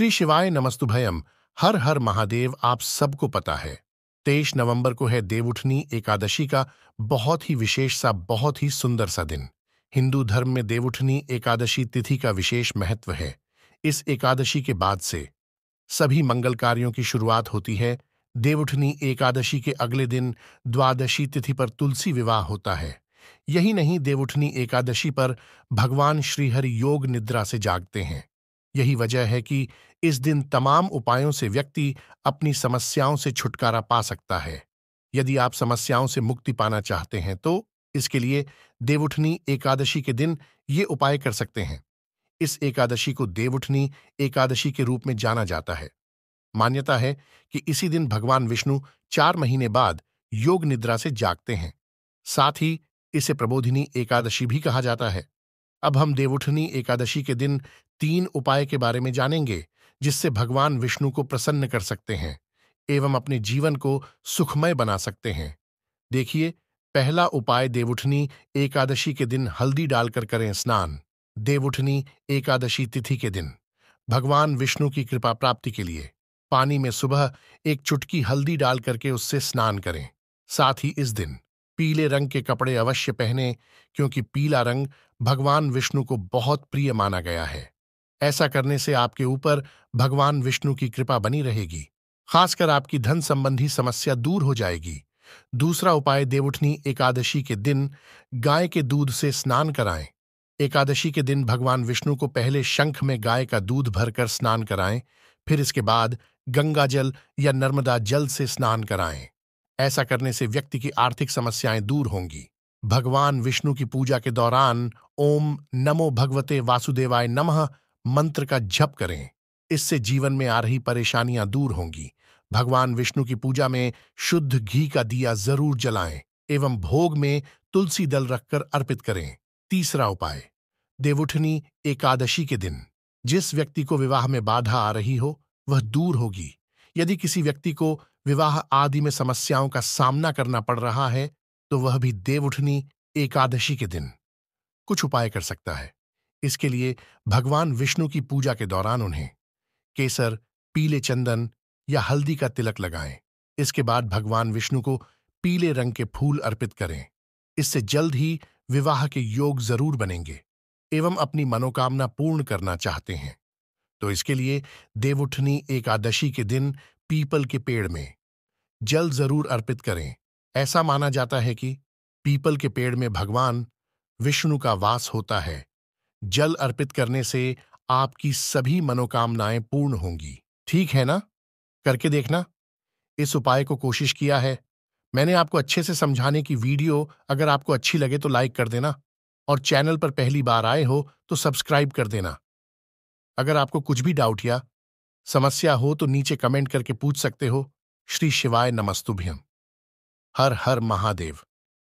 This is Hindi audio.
श्री शिवाय भयम हर हर महादेव आप सबको पता है तेईस नवंबर को है देवउठनी एकादशी का बहुत ही विशेष सा बहुत ही सुंदर सा दिन हिंदू धर्म में देवउठनी एकादशी तिथि का विशेष महत्व है इस एकादशी के बाद से सभी मंगल कार्यों की शुरुआत होती है देवउठनी एकादशी के अगले दिन द्वादशी तिथि पर तुलसी विवाह होता है यही नहीं देवउठनी एकादशी पर भगवान श्रीहरि योग निद्रा से जागते हैं यही वजह है कि इस दिन तमाम उपायों से व्यक्ति अपनी समस्याओं से छुटकारा पा सकता है यदि आप समस्याओं से मुक्ति पाना चाहते हैं तो इसके लिए देवउठनी एकादशी के दिन ये उपाय कर सकते हैं इस एकादशी को देवउठनी एकादशी के रूप में जाना जाता है मान्यता है कि इसी दिन भगवान विष्णु चार महीने बाद योग निद्रा से जागते हैं साथ ही इसे प्रबोधिनी एकादशी भी कहा जाता है अब हम देवउठनी एकादशी के दिन तीन उपाय के बारे में जानेंगे जिससे भगवान विष्णु को प्रसन्न कर सकते हैं एवं अपने जीवन को सुखमय बना सकते हैं देखिए पहला उपाय देवउठनी एकादशी के दिन हल्दी डालकर करें स्नान देवउठनी एकादशी तिथि के दिन भगवान विष्णु की कृपा प्राप्ति के लिए पानी में सुबह एक चुटकी हल्दी डाल करके उससे स्नान करें साथ ही इस दिन पीले रंग के कपड़े अवश्य पहने क्योंकि पीला रंग भगवान विष्णु को बहुत प्रिय माना गया है ऐसा करने से आपके ऊपर भगवान विष्णु की कृपा बनी रहेगी खासकर आपकी धन संबंधी समस्या दूर हो जाएगी दूसरा उपाय देवउठनी एकादशी के दिन गाय के दूध से स्नान कराएं एकादशी के दिन भगवान विष्णु को पहले शंख में गाय का दूध भरकर स्नान कराएं फिर इसके बाद गंगा जल या नर्मदा जल से स्नान कराएं ऐसा करने से व्यक्ति की आर्थिक समस्याएं दूर होंगी भगवान विष्णु की पूजा के दौरान ओम नमो भगवते वासुदेवाय नमः मंत्र का जप करें इससे जीवन में आ रही परेशानियां दूर होंगी भगवान विष्णु की पूजा में शुद्ध घी का दिया जरूर जलाएं एवं भोग में तुलसी दल रखकर अर्पित करें तीसरा उपाय देवउठनी एकादशी के दिन जिस व्यक्ति को विवाह में बाधा आ रही हो वह दूर होगी यदि किसी व्यक्ति को विवाह आदि में समस्याओं का सामना करना पड़ रहा है तो वह भी देव उठनी एकादशी के दिन कुछ उपाय कर सकता है इसके लिए भगवान विष्णु की पूजा के दौरान उन्हें केसर पीले चंदन या हल्दी का तिलक लगाएं इसके बाद भगवान विष्णु को पीले रंग के फूल अर्पित करें इससे जल्द ही विवाह के योग जरूर बनेंगे एवं अपनी मनोकामना पूर्ण करना चाहते हैं तो इसके लिए देवउठनी एकादशी के दिन पीपल के पेड़ में जल जरूर अर्पित करें ऐसा माना जाता है कि पीपल के पेड़ में भगवान विष्णु का वास होता है जल अर्पित करने से आपकी सभी मनोकामनाएं पूर्ण होंगी ठीक है ना करके देखना इस उपाय को कोशिश किया है मैंने आपको अच्छे से समझाने की वीडियो अगर आपको अच्छी लगे तो लाइक कर देना और चैनल पर पहली बार आए हो तो सब्सक्राइब कर देना अगर आपको कुछ भी डाउट या समस्या हो तो नीचे कमेंट करके पूछ सकते हो श्री शिवाय नमस्तुभ्यम हर हर महादेव